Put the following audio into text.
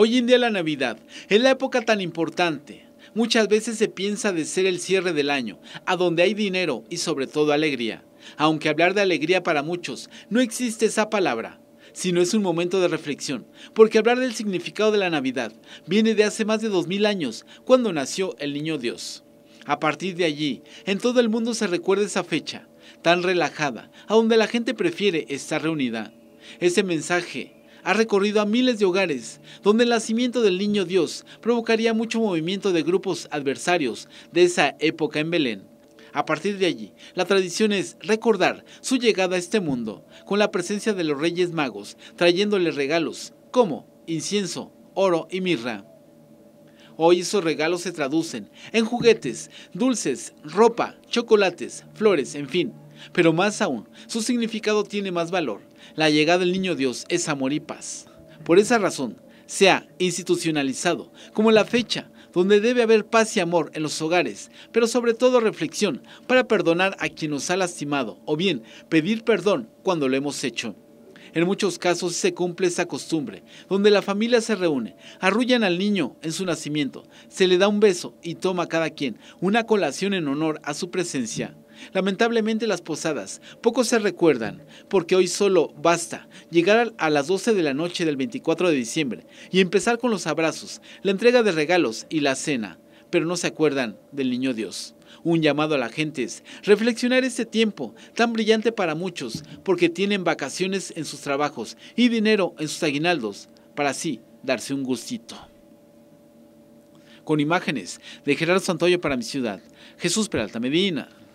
Hoy en día la Navidad es la época tan importante. Muchas veces se piensa de ser el cierre del año, a donde hay dinero y sobre todo alegría. Aunque hablar de alegría para muchos no existe esa palabra, sino es un momento de reflexión, porque hablar del significado de la Navidad viene de hace más de 2000 años, cuando nació el niño Dios. A partir de allí, en todo el mundo se recuerda esa fecha, tan relajada, a donde la gente prefiere estar reunida. Ese mensaje ha recorrido a miles de hogares, donde el nacimiento del niño Dios provocaría mucho movimiento de grupos adversarios de esa época en Belén. A partir de allí, la tradición es recordar su llegada a este mundo, con la presencia de los Reyes Magos, trayéndole regalos, como incienso, oro y mirra. Hoy esos regalos se traducen en juguetes, dulces, ropa, chocolates, flores, en fin, pero más aún, su significado tiene más valor. La llegada del niño Dios es amor y paz. Por esa razón, se ha institucionalizado como la fecha donde debe haber paz y amor en los hogares, pero sobre todo reflexión para perdonar a quien nos ha lastimado o bien pedir perdón cuando lo hemos hecho. En muchos casos se cumple esa costumbre, donde la familia se reúne, arrullan al niño en su nacimiento, se le da un beso y toma cada quien una colación en honor a su presencia. Lamentablemente las posadas poco se recuerdan, porque hoy solo basta llegar a las 12 de la noche del 24 de diciembre y empezar con los abrazos, la entrega de regalos y la cena, pero no se acuerdan del Niño Dios. Un llamado a la gente es reflexionar este tiempo tan brillante para muchos, porque tienen vacaciones en sus trabajos y dinero en sus aguinaldos, para así darse un gustito con imágenes de Gerardo Santoyo para mi ciudad. Jesús Peralta Medina.